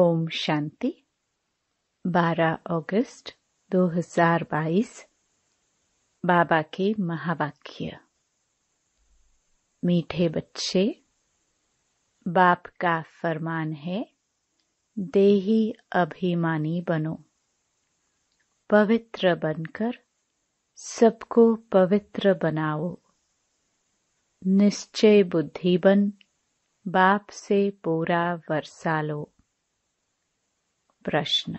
ओम शांति 12 अगस्त 2022 बाबा के महावाक्य मीठे बच्चे बाप का फरमान है देही अभिमानी बनो पवित्र बनकर सबको पवित्र बनाओ निश्चय बुद्धि बन बाप से पूरा वर्षा लो प्रश्न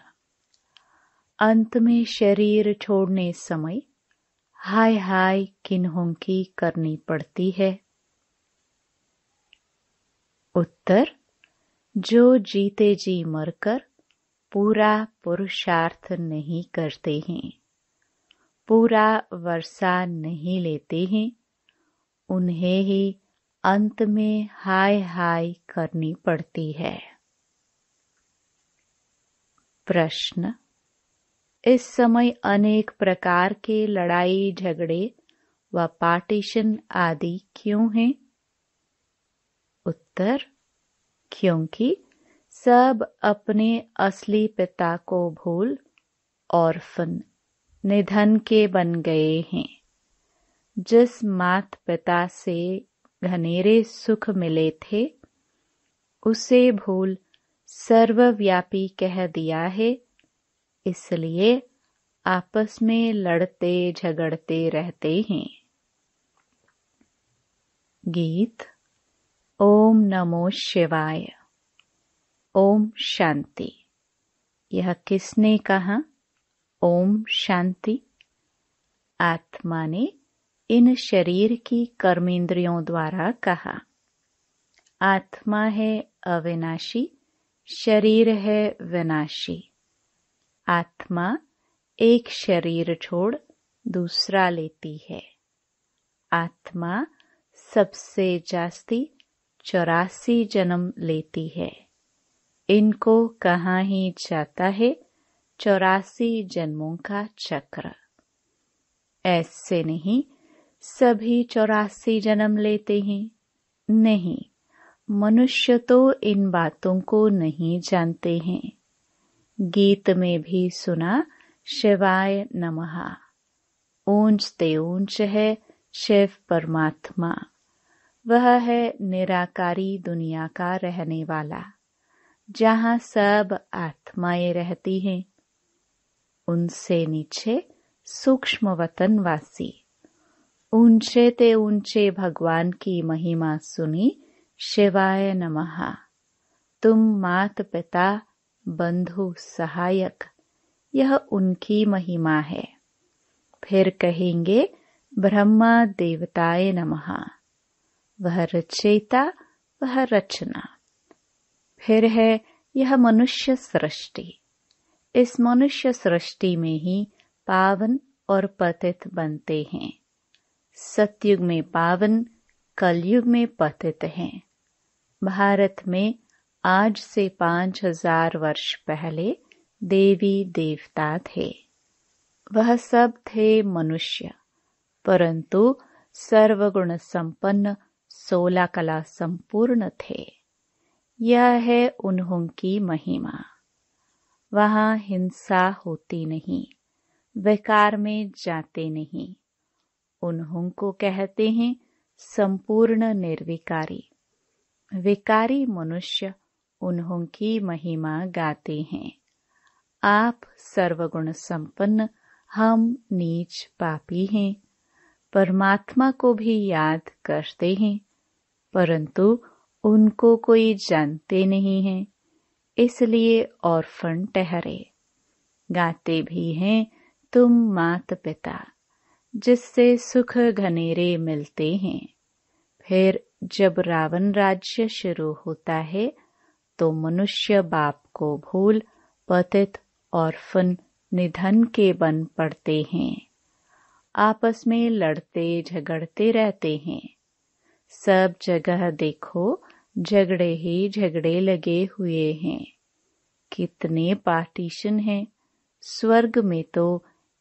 अंत में शरीर छोड़ने समय हाय हाय किन्हों की करनी पड़ती है उत्तर जो जीते जी मरकर पूरा पुरुषार्थ नहीं करते हैं पूरा वर्षा नहीं लेते हैं उन्हें ही अंत में हाय हाय करनी पड़ती है प्रश्न इस समय अनेक प्रकार के लड़ाई झगड़े व पार्टीशन आदि क्यों हैं? उत्तर क्योंकि सब अपने असली पिता को भूल ऑर्फन निधन के बन गए हैं जिस मात पिता से घनेरे सुख मिले थे उसे भूल सर्वव्यापी कह दिया है इसलिए आपस में लड़ते झगड़ते रहते हैं गीत ओम नमो शिवाय ओम शांति यह किसने कहा ओम शांति आत्मा ने इन शरीर की कर्मेंद्रियों द्वारा कहा आत्मा है अविनाशी शरीर है विनाशी आत्मा एक शरीर छोड़ दूसरा लेती है आत्मा सबसे जास्ती चौरासी जन्म लेती है इनको कहा ही जाता है चौरासी जन्मों का चक्र ऐसे नहीं सभी चौरासी जन्म लेते हैं नहीं मनुष्य तो इन बातों को नहीं जानते हैं गीत में भी सुना शिवाय नमः ऊंचते ऊंच है शिव परमात्मा वह है निराकारी दुनिया का रहने वाला जहाँ सब आत्माएं रहती हैं उनसे नीचे सूक्ष्म वतन वासी ऊंचे ते ऊंचे भगवान की महिमा सुनी शिवाय नमः तुम मात पिता बंधु सहायक यह उनकी महिमा है फिर कहेंगे ब्रह्मा देवताए नमः वह रचयिता वह रचना फिर है यह मनुष्य सृष्टि इस मनुष्य सृष्टि में ही पावन और पतित बनते हैं सतयुग में पावन कलयुग में पतित हैं भारत में आज से पांच हजार वर्ष पहले देवी देवता थे वह सब थे मनुष्य परंतु सर्वगुण संपन्न सोला कला संपूर्ण थे यह है उन्हों की महिमा वहां हिंसा होती नहीं विकार में जाते नहीं उन्हों को कहते हैं संपूर्ण निर्विकारी विकारी मनुष्य उन्हों की महिमा गाते हैं आप सर्वगुण संपन्न हम नीच पापी हैं परमात्मा को भी याद करते हैं परंतु उनको कोई जानते नहीं है इसलिए और ठहरे गाते भी हैं तुम मात पिता जिससे सुख घनेरे मिलते हैं फिर जब रावण राज्य शुरू होता है तो मनुष्य बाप को भूल पतित और फन निधन के बन पड़ते हैं आपस में लड़ते झगड़ते रहते हैं सब जगह देखो झगड़े ही झगड़े लगे हुए हैं कितने पार्टीशन हैं स्वर्ग में तो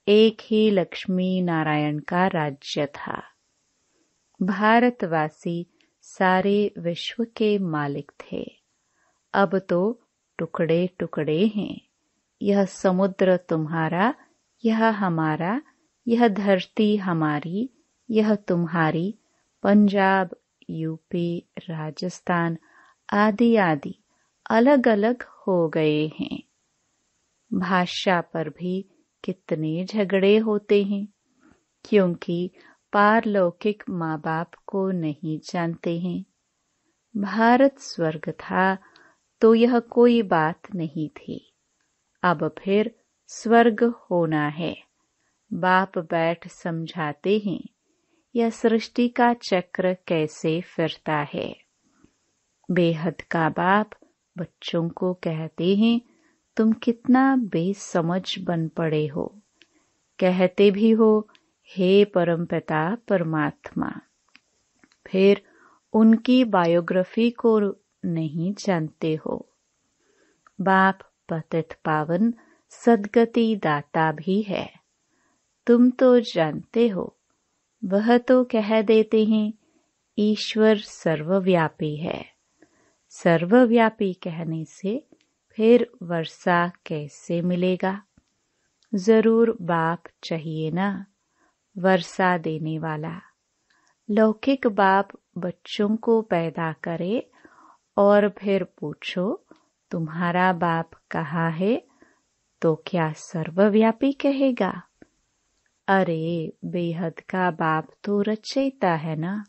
एक ही लक्ष्मी नारायण का राज्य था भारतवासी सारे विश्व के मालिक थे अब तो टुकड़े टुकड़े हैं यह समुद्र तुम्हारा यह हमारा यह धरती हमारी यह तुम्हारी पंजाब यूपी राजस्थान आदि आदि अलग अलग हो गए हैं भाषा पर भी कितने झगड़े होते हैं क्योंकि पारलौकिक माँ बाप को नहीं जानते हैं भारत स्वर्ग था तो यह कोई बात नहीं थी अब फिर स्वर्ग होना है बाप बैठ समझाते हैं यह सृष्टि का चक्र कैसे फिरता है बेहद का बाप बच्चों को कहते हैं तुम कितना बेसमझ बन पड़े हो कहते भी हो हे परम पिता परमात्मा फिर उनकी बायोग्राफी को नहीं जानते हो बाप पतित पावन सदगति दाता भी है तुम तो जानते हो वह तो कह देते हैं ईश्वर सर्वव्यापी है सर्वव्यापी कहने से फिर वर्षा कैसे मिलेगा जरूर बाप चाहिए ना वर्षा देने वाला लौकिक बाप बच्चों को पैदा करे और फिर पूछो तुम्हारा बाप कहा है तो क्या सर्वव्यापी कहेगा अरे बेहद का बाप तो रचयिता है ना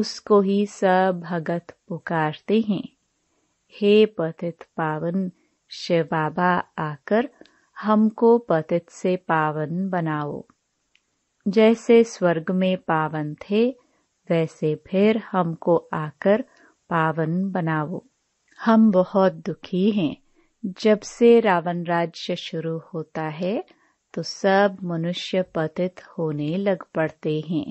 उसको ही सब भगत पुकारते हैं हे पतित पावन शिव बाबा आकर हमको पतित से पावन बनाओ जैसे स्वर्ग में पावन थे वैसे फिर हमको आकर पावन बनाओ हम बहुत दुखी हैं जब से रावण राज्य शुरू होता है तो सब मनुष्य पतित होने लग पड़ते हैं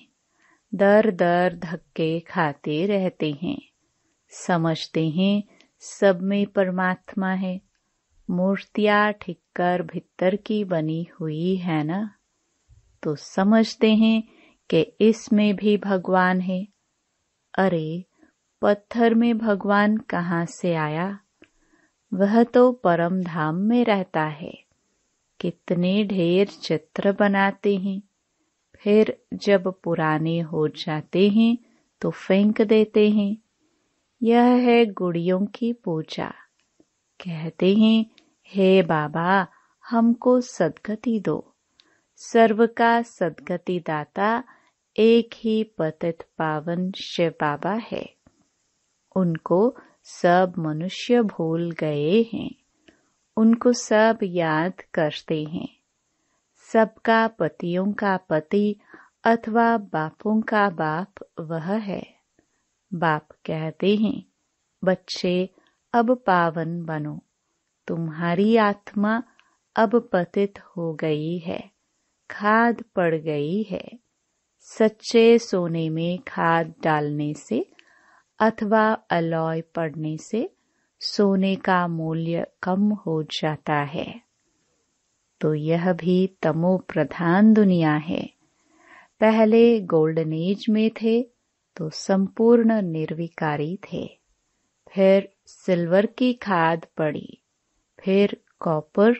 दर दर धक्के खाते रहते हैं समझते हैं सब में परमात्मा है मूर्तियां ठिककर कर भीतर की बनी हुई है ना तो समझते हैं कि इसमें भी भगवान है अरे पत्थर में भगवान कहाँ से आया वह तो परम धाम में रहता है कितने ढेर चित्र बनाते हैं फिर जब पुराने हो जाते हैं तो फेंक देते हैं यह है गुड़ियों की पूजा कहते हैं हे बाबा हमको सदगति दो सर्व का सदगति दाता एक ही पतित पावन शिव बाबा है उनको सब मनुष्य भूल गए हैं उनको सब याद करते हैं सबका पतियों का पति अथवा बापों का बाप वह है बाप कहते हैं बच्चे अब पावन बनो तुम्हारी आत्मा अब पतित हो गई है खाद पड़ गई है सच्चे सोने में खाद डालने से अथवा अलॉय पड़ने से सोने का मूल्य कम हो जाता है तो यह भी तमो प्रधान दुनिया है पहले गोल्डन एज में थे तो संपूर्ण निर्विकारी थे फिर सिल्वर की खाद पड़ी फिर कॉपर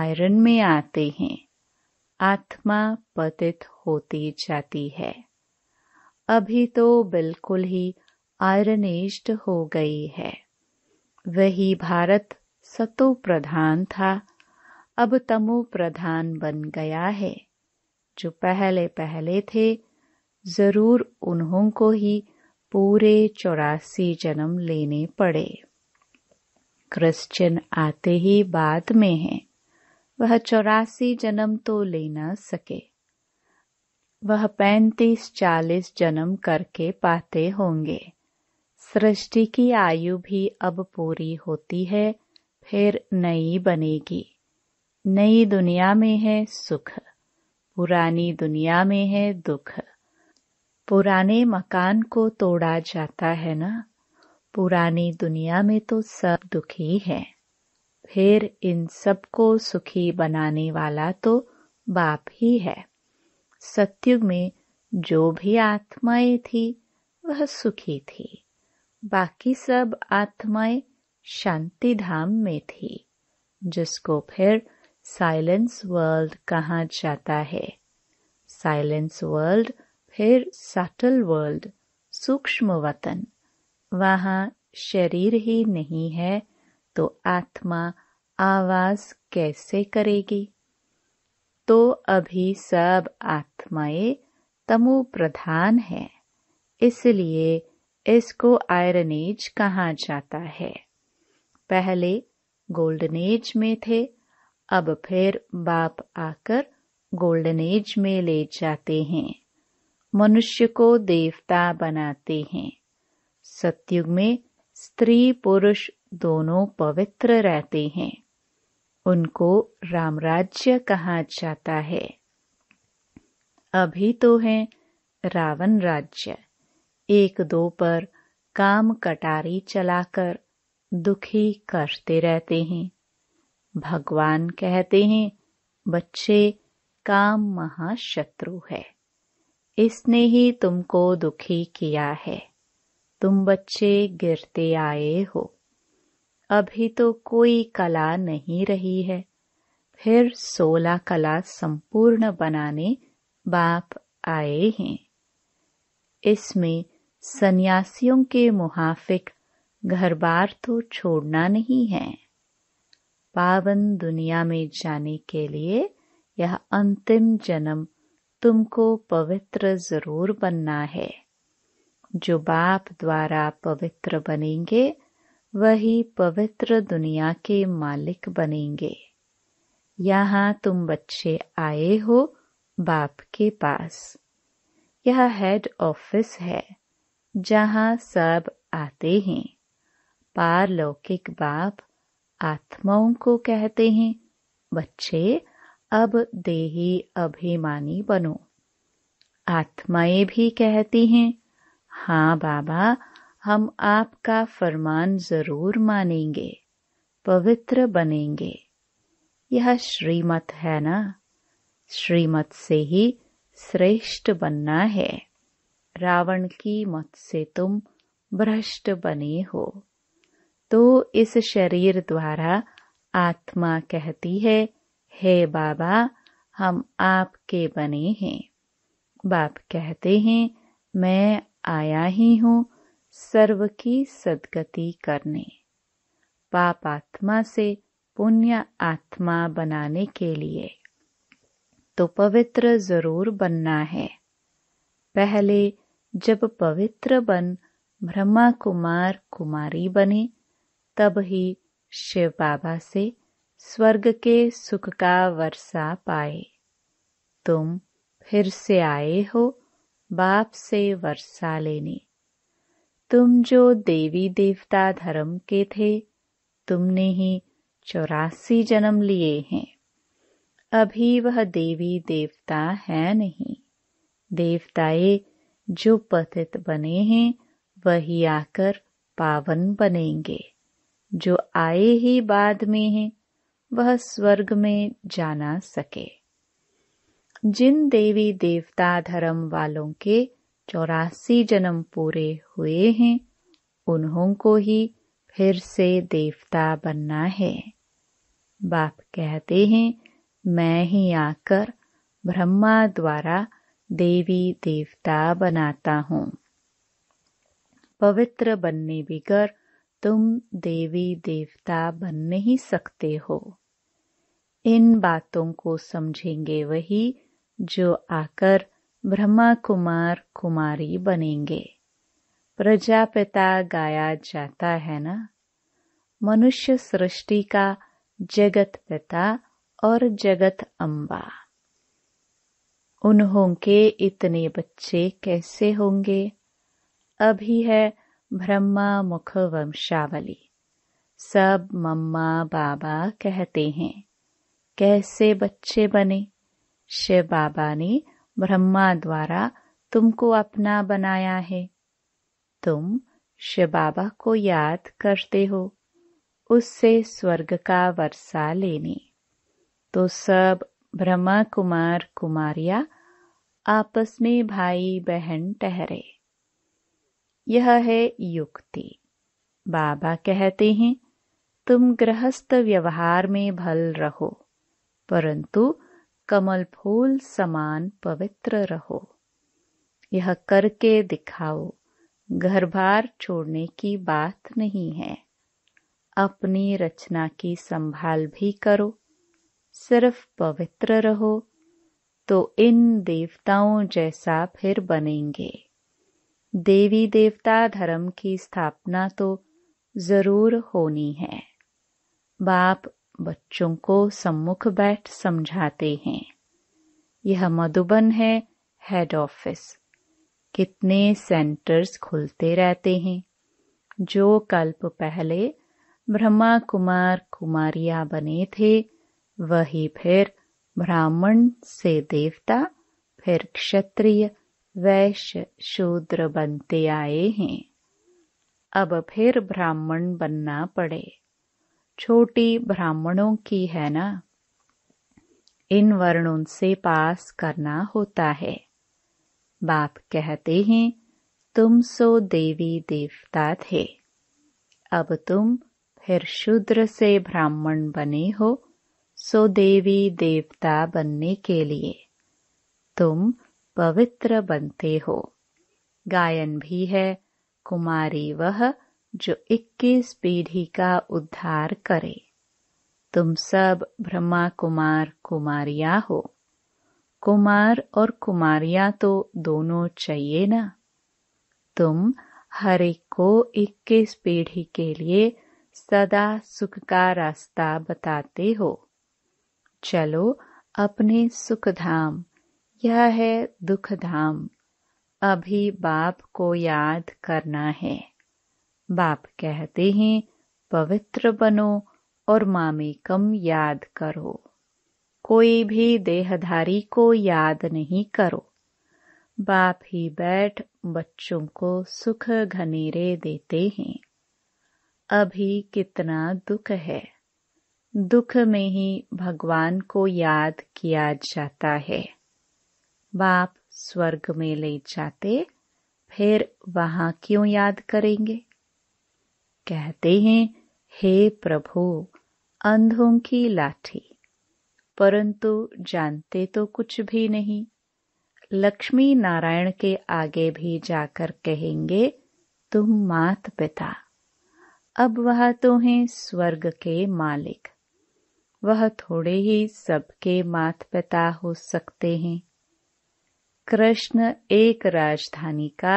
आयरन में आते हैं आत्मा पतित होती जाती है अभी तो बिल्कुल ही आयरनिष्ट हो गई है वही भारत सतो प्रधान था अब तमो प्रधान बन गया है जो पहले पहले थे जरूर उन्हों को ही पूरे चौरासी जन्म लेने पड़े क्रिश्चियन आते ही बाद में है वह चौरासी जन्म तो ले न सके वह पैंतीस चालीस जन्म करके पाते होंगे सृष्टि की आयु भी अब पूरी होती है फिर नई बनेगी नई दुनिया में है सुख पुरानी दुनिया में है दुख पुराने मकान को तोड़ा जाता है ना पुरानी दुनिया में तो सब दुखी हैं। फिर इन सबको सुखी बनाने वाला तो बाप ही है सत्युग में जो भी आत्माएं थी वह सुखी थी बाकी सब आत्माएं शांति धाम में थी जिसको फिर साइलेंस वर्ल्ड कहा जाता है साइलेंस वर्ल्ड फिर सटल वर्ल्ड सूक्ष्म वतन वहां शरीर ही नहीं है तो आत्मा आवाज कैसे करेगी तो अभी सब आत्माएं तमु प्रधान है इसलिए इसको आयरन एज कहा जाता है पहले गोल्डन एज में थे अब फिर बाप आकर गोल्डन एज में ले जाते हैं मनुष्य को देवता बनाते हैं सतयुग में स्त्री पुरुष दोनों पवित्र रहते हैं उनको रामराज्य कहा जाता है अभी तो है रावण राज्य एक दो पर काम कटारी चलाकर दुखी करते रहते हैं भगवान कहते हैं बच्चे काम महाशत्रु है इसने ही तुमको दुखी किया है तुम बच्चे गिरते आए हो अभी तो कोई कला नहीं रही है फिर सोलह कला संपूर्ण बनाने बाप आए हैं इसमें सन्यासियों के मुहाफिक घर बार तो छोड़ना नहीं है पावन दुनिया में जाने के लिए यह अंतिम जन्म तुमको पवित्र जरूर बनना है जो बाप द्वारा पवित्र बनेंगे वही पवित्र दुनिया के मालिक बनेंगे यहाँ तुम बच्चे आए हो बाप के पास यह हेड ऑफिस है जहाँ सब आते हैं पारलौकिक बाप आत्माओं को कहते हैं बच्चे अब देही अभिमानी बनो आत्माएं भी कहती हैं हाँ बाबा हम आपका फरमान जरूर मानेंगे पवित्र बनेंगे यह श्रीमत है ना श्रीमत से ही श्रेष्ठ बनना है रावण की मत से तुम भ्रष्ट बने हो तो इस शरीर द्वारा आत्मा कहती है हे बाबा हम आपके बने हैं बाप कहते हैं मैं आया ही हूँ सर्व की सदगति करने पाप आत्मा से पुण्य आत्मा बनाने के लिए तो पवित्र जरूर बनना है पहले जब पवित्र बन ब्रह्मा कुमार कुमारी बने तब ही शिव बाबा से स्वर्ग के सुख का वर्षा पाए तुम फिर से आए हो बाप से वर्षा लेने तुम जो देवी देवता धर्म के थे तुमने ही चौरासी जन्म लिए हैं अभी वह देवी देवता है नहीं देवताए जो पतित बने हैं वही आकर पावन बनेंगे जो आए ही बाद में हैं वह स्वर्ग में जाना सके जिन देवी देवता धर्म वालों के चौरासी जन्म पूरे हुए हैं उन्हों को ही फिर से देवता बनना है बाप कहते हैं मैं ही आकर ब्रह्मा द्वारा देवी देवता बनाता हूँ पवित्र बनने बिगर तुम देवी देवता बन नहीं सकते हो इन बातों को समझेंगे वही जो आकर ब्रह्मा कुमार कुमारी बनेंगे प्रजापिता गाया जाता है ना मनुष्य सृष्टि का जगत पिता और जगत अम्बा उन्हों के इतने बच्चे कैसे होंगे अभी है ब्रह्मा मुख वंशावली सब मम्मा बाबा कहते हैं कैसे बच्चे बने शिव बाबा ने ब्रह्मा द्वारा तुमको अपना बनाया है तुम शिव बाबा को याद करते हो उससे स्वर्ग का वर्षा लेने तो सब ब्रह्मा कुमार कुमारिया आपस में भाई बहन ठहरे यह है युक्ति बाबा कहते हैं तुम गृहस्थ व्यवहार में भल रहो परंतु कमल फूल समान पवित्र रहो यह करके दिखाओ घर बार छोड़ने की बात नहीं है अपनी रचना की संभाल भी करो सिर्फ पवित्र रहो तो इन देवताओं जैसा फिर बनेंगे देवी देवता धर्म की स्थापना तो जरूर होनी है बाप बच्चों को सम्मुख बैठ समझाते हैं यह मधुबन है हेड ऑफिस कितने सेंटर्स खुलते रहते हैं जो कल्प पहले ब्रह्मा कुमार कुमारिया बने थे वही फिर ब्राह्मण से देवता फिर क्षत्रिय वैश्य शूद्र बनते आए हैं अब फिर ब्राह्मण बनना पड़े छोटी ब्राह्मणों की है ना इन वर्णों से पास करना होता है बाप कहते हैं तुम सो देवी देवता थे अब तुम फिर शूद्र से ब्राह्मण बने हो सो देवी देवता बनने के लिए तुम पवित्र बनते हो गायन भी है कुमारी वह जो 21 पीढ़ी का उद्धार करे तुम सब ब्रह्मा कुमार कुमारिया हो कुमार और कुमारिया तो दोनों चाहिए ना तुम हर एक को 21 पीढ़ी के लिए सदा सुख का रास्ता बताते हो चलो अपने सुखधाम यह है दुख धाम अभी बाप को याद करना है बाप कहते हैं पवित्र बनो और मामेकम याद करो कोई भी देहधारी को याद नहीं करो बाप ही बैठ बच्चों को सुख घनेरे देते हैं अभी कितना दुख है दुख में ही भगवान को याद किया जाता है बाप स्वर्ग में ले जाते फिर वहां क्यों याद करेंगे कहते हैं हे प्रभु अंधों की लाठी परंतु जानते तो कुछ भी नहीं लक्ष्मी नारायण के आगे भी जाकर कहेंगे तुम मात पिता अब वह तो हैं स्वर्ग के मालिक वह थोड़े ही सबके मात पिता हो सकते हैं कृष्ण एक राजधानी का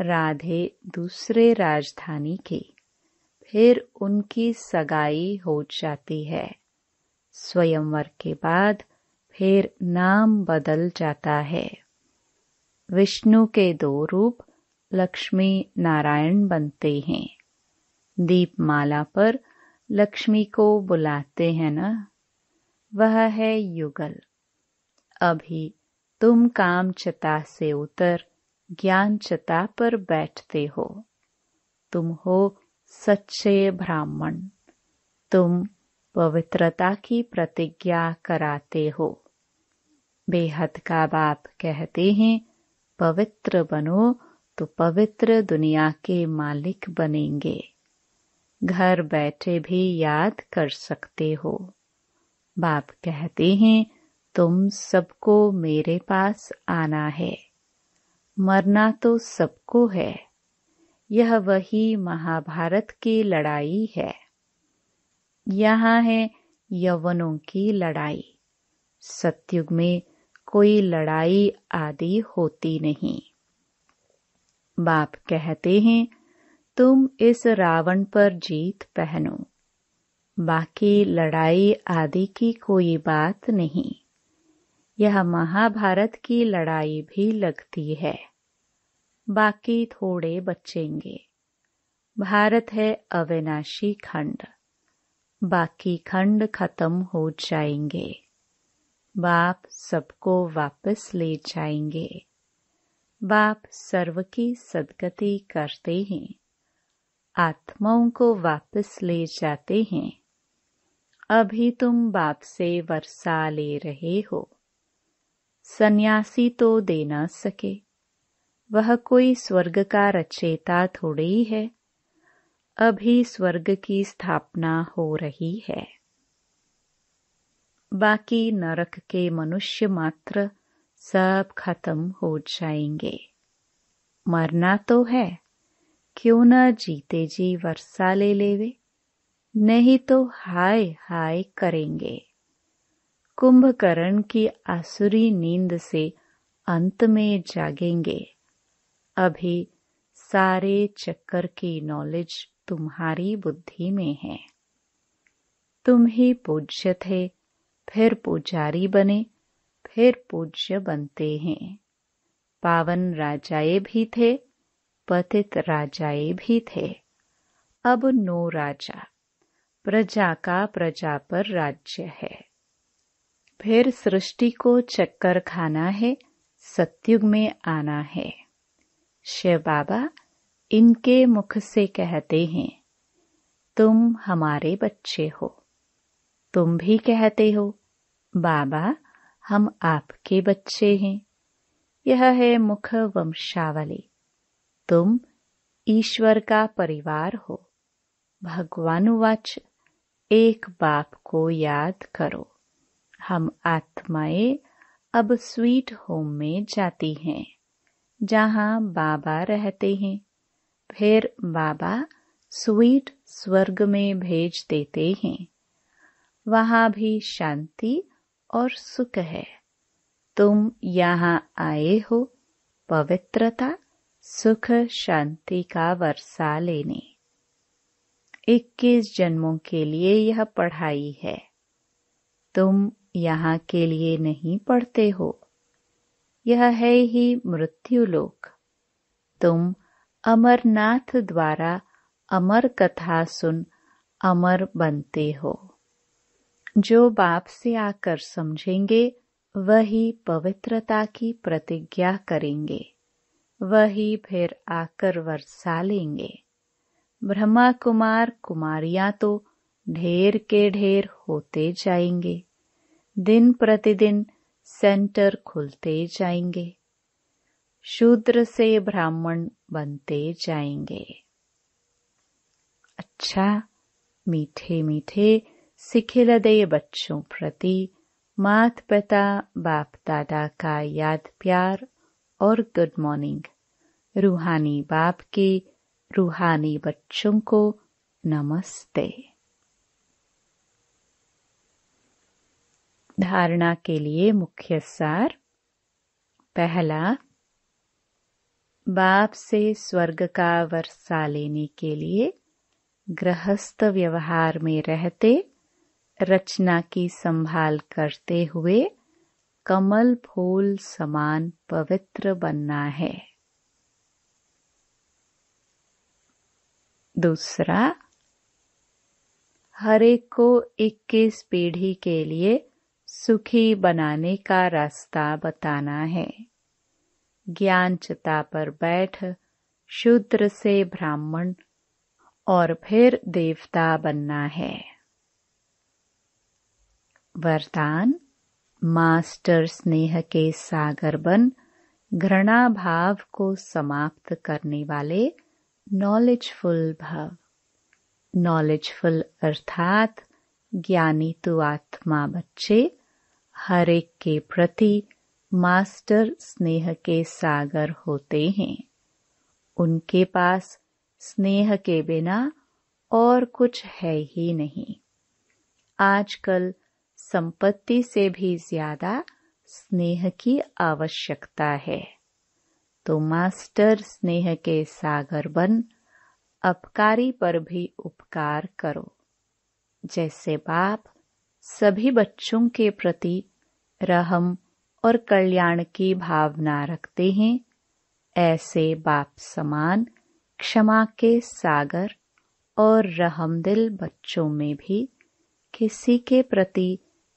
राधे दूसरे राजधानी के फिर उनकी सगाई हो जाती है स्वयंवर के बाद फिर नाम बदल जाता है विष्णु के दो रूप लक्ष्मी नारायण बनते हैं दीपमाला पर लक्ष्मी को बुलाते हैं ना वह है युगल अभी तुम काम चता से उतर ज्ञान चता पर बैठते हो तुम हो सच्चे ब्राह्मण तुम पवित्रता की प्रतिज्ञा कराते हो बेहद का बाप कहते हैं पवित्र बनो तो पवित्र दुनिया के मालिक बनेंगे घर बैठे भी याद कर सकते हो बाप कहते हैं तुम सबको मेरे पास आना है मरना तो सबको है यह वही महाभारत की लड़ाई है यहाँ है यवनों की लड़ाई सत्युग में कोई लड़ाई आदि होती नहीं बाप कहते हैं तुम इस रावण पर जीत पहनो बाकी लड़ाई आदि की कोई बात नहीं यह महाभारत की लड़ाई भी लगती है बाकी थोड़े बचेंगे भारत है अविनाशी खंड बाकी खंड खत्म हो जाएंगे बाप सबको वापस ले जाएंगे बाप सर्व की सदगति करते हैं आत्माओं को वापस ले जाते हैं अभी तुम बाप से वर्षा ले रहे हो सन्यासी तो दे ना सके वह कोई स्वर्ग का रचेता थोड़े ही है अभी स्वर्ग की स्थापना हो रही है बाकी नरक के मनुष्य मात्र सब खत्म हो जाएंगे मरना तो है क्यों न जीते जी वर्षा ले लेवे नहीं तो हाय हाय करेंगे कुंभकर्ण की आसुरी नींद से अंत में जागेंगे अभी सारे चक्कर की नॉलेज तुम्हारी बुद्धि में है तुम ही पूज्य थे फिर पुजारी बने फिर पूज्य बनते हैं पावन राजाए भी थे पतित राजाए भी थे अब नो राजा प्रजा का प्रजा पर राज्य है फिर सृष्टि को चक्कर खाना है सत्युग में आना है शिव बाबा इनके मुख से कहते हैं तुम हमारे बच्चे हो तुम भी कहते हो बाबा हम आपके बच्चे हैं यह है मुख वंशावली तुम ईश्वर का परिवार हो भगवानुवाच एक बाप को याद करो हम आत्माएं अब स्वीट होम में जाती हैं जहाँ बाबा रहते हैं फिर बाबा स्वीट स्वर्ग में भेज देते हैं वहाँ भी शांति और सुख है तुम यहाँ आए हो पवित्रता सुख शांति का वर्षा लेने 21 जन्मों के लिए यह पढ़ाई है तुम यहाँ के लिए नहीं पढ़ते हो यह है ही मृत्युलोक तुम अमरनाथ द्वारा अमर कथा सुन अमर बनते हो जो बाप से आकर समझेंगे वही पवित्रता की प्रतिज्ञा करेंगे वही फिर आकर वर्षा लेंगे ब्रह्मा कुमार कुमारियां तो ढेर के ढेर होते जाएंगे दिन प्रतिदिन सेंटर खुलते जाएंगे शूद्र से ब्राह्मण बनते जाएंगे अच्छा मीठे मीठे सिखिलदे बच्चों प्रति मात पिता बाप दादा का याद प्यार और गुड मॉर्निंग रूहानी बाप के रूहानी बच्चों को नमस्ते धारणा के लिए मुख्य सार पहला बाप से स्वर्ग का वर्षा लेने के लिए गृहस्थ व्यवहार में रहते रचना की संभाल करते हुए कमल फूल समान पवित्र बनना है दूसरा हरेक को 21 पीढ़ी के लिए सुखी बनाने का रास्ता बताना है ज्ञान चिता पर बैठ शूद्र से ब्राह्मण और फिर देवता बनना है वरदान मास्टर स्नेह के सागर बन घृणा भाव को समाप्त करने वाले नॉलेजफुल भाव नॉलेजफुल अर्थात ज्ञानी तो आत्मा बच्चे हर एक के प्रति मास्टर स्नेह के सागर होते हैं उनके पास स्नेह के बिना और कुछ है ही नहीं आजकल संपत्ति से भी ज्यादा स्नेह की आवश्यकता है तो मास्टर स्नेह के सागर बन अपकारी पर भी उपकार करो जैसे बाप सभी बच्चों के प्रति रहम और कल्याण की भावना रखते हैं ऐसे बाप समान क्षमा के सागर और रहमदिल बच्चों में भी किसी के प्रति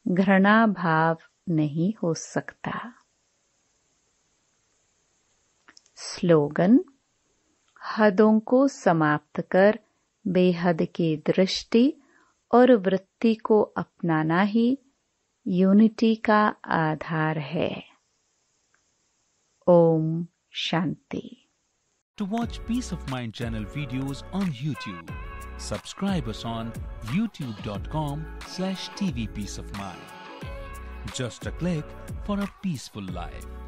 घृणा भाव नहीं हो सकता स्लोगन हदों को समाप्त कर बेहद की दृष्टि और वृत्ति को अपनाना ही यूनिटी का आधार है Om Shanti to watch peace of mind channel videos on YouTube subscribe on youtube dot com slash TV peace of mind just a click for a peaceful life